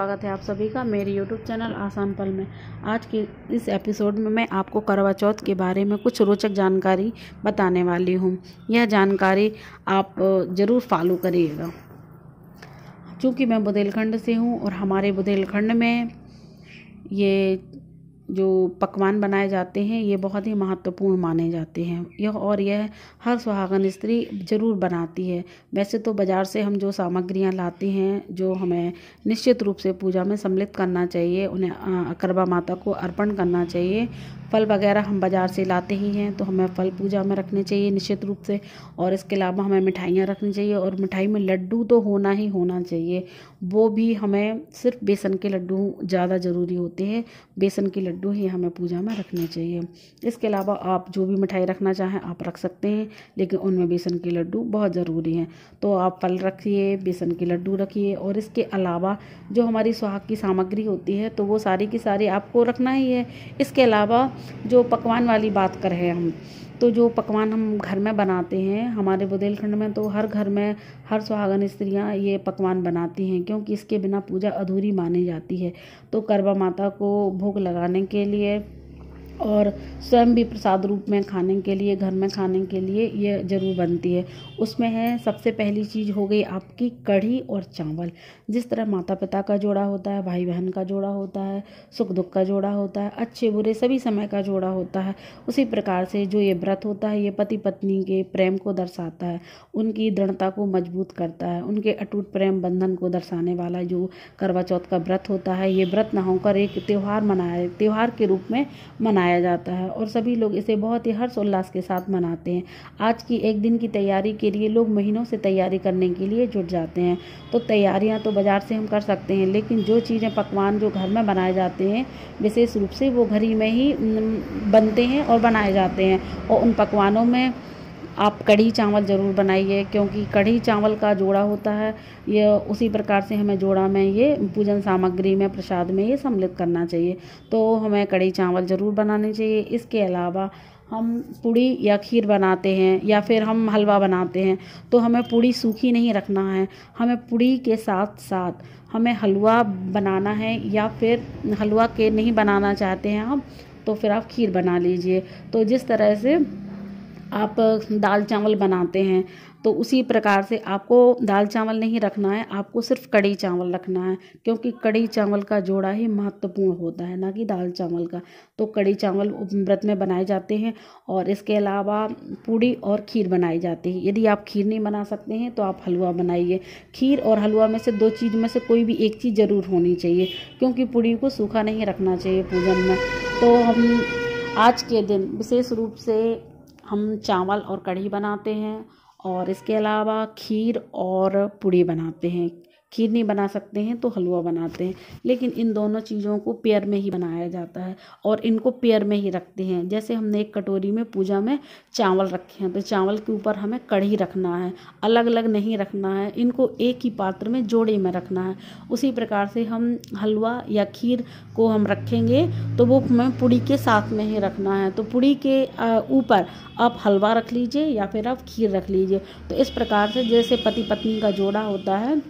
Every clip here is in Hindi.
स्वागत है आप सभी का मेरे YouTube चैनल आसान पल में आज के इस एपिसोड में मैं आपको करवा चौथ के बारे में कुछ रोचक जानकारी बताने वाली हूँ यह जानकारी आप ज़रूर फॉलो करिएगा चूँकि मैं बुदेलखंड से हूँ और हमारे बुदेलखंड में ये जो पकवान बनाए जाते हैं ये बहुत ही महत्वपूर्ण माने जाते हैं यह और यह हर सुहागन स्त्री ज़रूर बनाती है वैसे तो बाज़ार से हम जो सामग्रियां लाते हैं जो हमें निश्चित रूप से पूजा में सम्मिलित करना चाहिए उन्हें अकरबा माता को अर्पण करना चाहिए फल वगैरह हम बाज़ार से लाते ही हैं तो हमें फल पूजा में रखने चाहिए निश्चित रूप से और इसके अलावा हमें मिठाइयाँ रखनी चाहिए और मिठाई में लड्डू तो होना ही होना चाहिए वो भी हमें सिर्फ बेसन के लड्डू ज़्यादा ज़रूरी होते हैं बेसन के लड्डू ही हमें पूजा में रखने चाहिए इसके अलावा आप जो भी मिठाई रखना चाहें आप रख सकते हैं लेकिन उनमें बेसन के लड्डू बहुत ज़रूरी हैं तो आप फल रखिए बेसन के लड्डू रखिए और इसके अलावा जो हमारी सुहाग की सामग्री होती है तो वो सारी की सारी आपको रखना ही है इसके अलावा जो पकवान वाली बात कर रहे हम तो जो पकवान हम घर में बनाते हैं हमारे बुदेलखंड में तो हर घर में हर सुहागन स्त्रियां ये पकवान बनाती हैं क्योंकि इसके बिना पूजा अधूरी मानी जाती है तो करवा माता को भोग लगाने के लिए और स्वयं भी प्रसाद रूप में खाने के लिए घर में खाने के लिए ये ज़रूर बनती है उसमें है सबसे पहली चीज़ हो गई आपकी कढ़ी और चावल जिस तरह माता पिता का जोड़ा होता है भाई बहन का जोड़ा होता है सुख दुख का जोड़ा होता है अच्छे बुरे सभी समय का जोड़ा होता है उसी प्रकार से जो ये व्रत होता है ये पति पत्नी के प्रेम को दर्शाता है उनकी दृढ़ता को मजबूत करता है उनके अटूट प्रेम बंधन को दर्शाने वाला जो करवा चौथ का व्रत होता है ये व्रत न होकर एक त्यौहार मनाया त्यौहार के रूप में मनाया मनाया जाता है और सभी लोग इसे बहुत ही हर्षोल्लास के साथ मनाते हैं आज की एक दिन की तैयारी के लिए लोग महीनों से तैयारी करने के लिए जुट जाते हैं तो तैयारियां तो बाज़ार से हम कर सकते हैं लेकिन जो चीज़ें पकवान जो घर में बनाए जाते हैं विशेष रूप से वो घर ही में ही बनते हैं और बनाए जाते हैं और उन पकवानों में आप कढ़ी चावल ज़रूर बनाइए क्योंकि कढ़ी चावल का जोड़ा होता है ये उसी प्रकार से हमें जोड़ा में ये पूजन सामग्री में प्रसाद में ये सम्मिलित करना चाहिए तो हमें कढ़ी चावल ज़रूर बनाने चाहिए इसके अलावा हम पूड़ी या खीर बनाते हैं या फिर हम हलवा बनाते हैं तो हमें पूड़ी सूखी नहीं रखना है हमें पूड़ी के साथ साथ हमें हलवा बनाना है या फिर हलवा के नहीं बनाना चाहते हैं हम तो फिर आप खीर बना लीजिए तो जिस तरह से आप दाल चावल बनाते हैं तो उसी प्रकार से आपको दाल चावल नहीं रखना है आपको सिर्फ कड़ी चावल रखना है क्योंकि कड़ी चावल का जोड़ा ही महत्वपूर्ण होता है ना कि दाल चावल का तो कड़ी चावल व्रत में बनाए जाते हैं और इसके अलावा पूड़ी और खीर बनाई जाती है यदि आप खीर नहीं बना सकते हैं तो आप हलवा बनाइए खीर और हलवा में से दो चीज़ में से कोई भी एक चीज़ ज़रूर होनी चाहिए क्योंकि पूड़ी को सूखा नहीं रखना चाहिए पूजन में तो हम आज के दिन विशेष रूप से हम चावल और कढ़ी बनाते हैं और इसके अलावा खीर और पूड़ी बनाते हैं खीर नहीं बना सकते हैं तो हलवा बनाते हैं लेकिन इन दोनों चीज़ों को पेयर में ही बनाया जाता है और इनको पेयर में ही रखते हैं जैसे हमने एक कटोरी में पूजा में चावल रखे हैं तो चावल के ऊपर हमें कढ़ी रखना है अलग अलग नहीं रखना है इनको एक ही पात्र में जोड़े में रखना है उसी प्रकार से हम हलवा या खीर को हम रखेंगे तो वो हमें पुड़ी के साथ में ही रखना है तो पुड़ी के ऊपर आप हलवा रख लीजिए या फिर आप खीर रख लीजिए तो इस प्रकार से जैसे पति पत्नी का जोड़ा होता है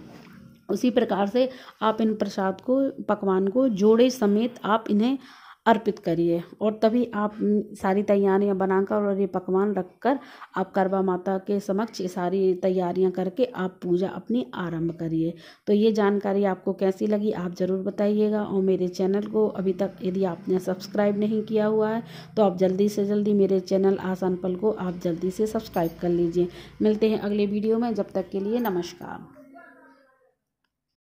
उसी प्रकार से आप इन प्रसाद को पकवान को जोड़े समेत आप इन्हें अर्पित करिए और तभी आप सारी तैयारियां बनाकर और ये पकवान रखकर आप करवा माता के समक्ष ये सारी तैयारियां करके आप पूजा अपनी आरंभ करिए तो ये जानकारी आपको कैसी लगी आप ज़रूर बताइएगा और मेरे चैनल को अभी तक यदि आपने सब्सक्राइब नहीं किया हुआ है तो आप जल्दी से जल्दी मेरे चैनल आसान पल को आप जल्दी से सब्सक्राइब कर लीजिए मिलते हैं अगले वीडियो में जब तक के लिए नमस्कार